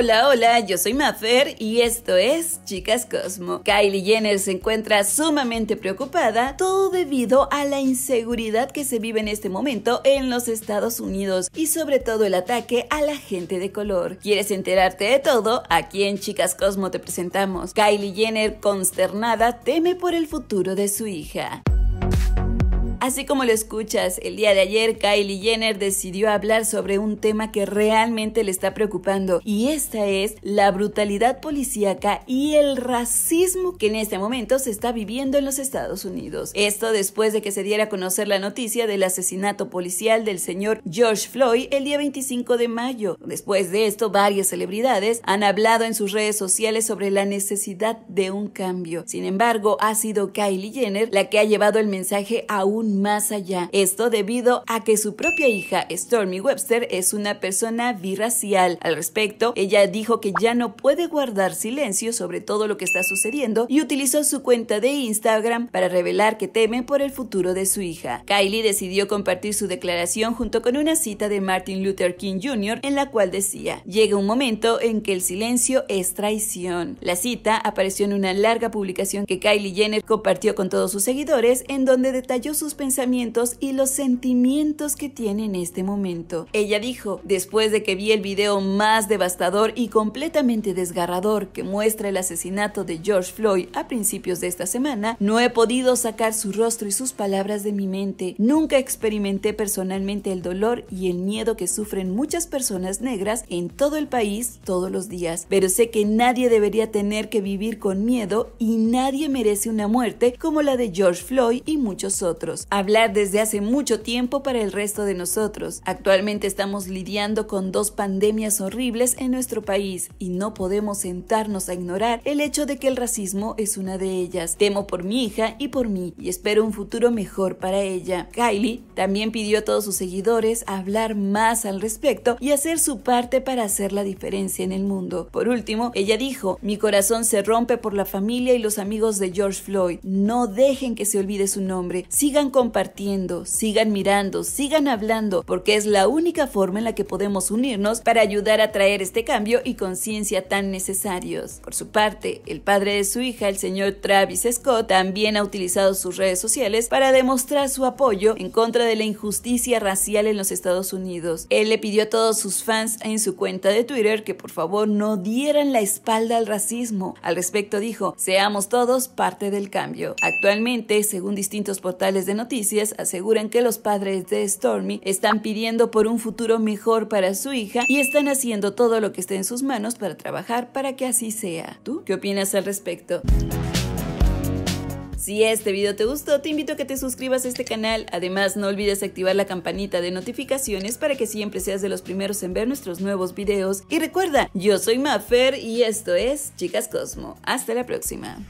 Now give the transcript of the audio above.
Hola, hola, yo soy Maffer y esto es Chicas Cosmo. Kylie Jenner se encuentra sumamente preocupada, todo debido a la inseguridad que se vive en este momento en los Estados Unidos y sobre todo el ataque a la gente de color. ¿Quieres enterarte de todo? Aquí en Chicas Cosmo te presentamos. Kylie Jenner, consternada, teme por el futuro de su hija. Así como lo escuchas, el día de ayer Kylie Jenner decidió hablar sobre un tema que realmente le está preocupando y esta es la brutalidad policíaca y el racismo que en este momento se está viviendo en los Estados Unidos. Esto después de que se diera a conocer la noticia del asesinato policial del señor George Floyd el día 25 de mayo. Después de esto, varias celebridades han hablado en sus redes sociales sobre la necesidad de un cambio. Sin embargo, ha sido Kylie Jenner la que ha llevado el mensaje aún más allá. Esto debido a que su propia hija, Stormy Webster, es una persona birracial. Al respecto, ella dijo que ya no puede guardar silencio sobre todo lo que está sucediendo y utilizó su cuenta de Instagram para revelar que teme por el futuro de su hija. Kylie decidió compartir su declaración junto con una cita de Martin Luther King Jr. en la cual decía, llega un momento en que el silencio es traición. La cita apareció en una larga publicación que Kylie Jenner compartió con todos sus seguidores en donde detalló sus pensamientos y los sentimientos que tiene en este momento. Ella dijo, después de que vi el video más devastador y completamente desgarrador que muestra el asesinato de George Floyd a principios de esta semana, no he podido sacar su rostro y sus palabras de mi mente. Nunca experimenté personalmente el dolor y el miedo que sufren muchas personas negras en todo el país todos los días, pero sé que nadie debería tener que vivir con miedo y nadie merece una muerte como la de George Floyd y muchos otros hablar desde hace mucho tiempo para el resto de nosotros. Actualmente estamos lidiando con dos pandemias horribles en nuestro país y no podemos sentarnos a ignorar el hecho de que el racismo es una de ellas. Temo por mi hija y por mí y espero un futuro mejor para ella. Kylie también pidió a todos sus seguidores hablar más al respecto y hacer su parte para hacer la diferencia en el mundo. Por último, ella dijo, mi corazón se rompe por la familia y los amigos de George Floyd. No dejen que se olvide su nombre. Sigan con compartiendo, sigan mirando, sigan hablando, porque es la única forma en la que podemos unirnos para ayudar a traer este cambio y conciencia tan necesarios. Por su parte, el padre de su hija, el señor Travis Scott, también ha utilizado sus redes sociales para demostrar su apoyo en contra de la injusticia racial en los Estados Unidos. Él le pidió a todos sus fans en su cuenta de Twitter que por favor no dieran la espalda al racismo. Al respecto dijo, seamos todos parte del cambio. Actualmente, según distintos portales de noticias, Noticias aseguran que los padres de Stormy están pidiendo por un futuro mejor para su hija y están haciendo todo lo que esté en sus manos para trabajar para que así sea. ¿Tú qué opinas al respecto? Si este video te gustó, te invito a que te suscribas a este canal. Además, no olvides activar la campanita de notificaciones para que siempre seas de los primeros en ver nuestros nuevos videos. Y recuerda, yo soy Maffer y esto es Chicas Cosmo. Hasta la próxima.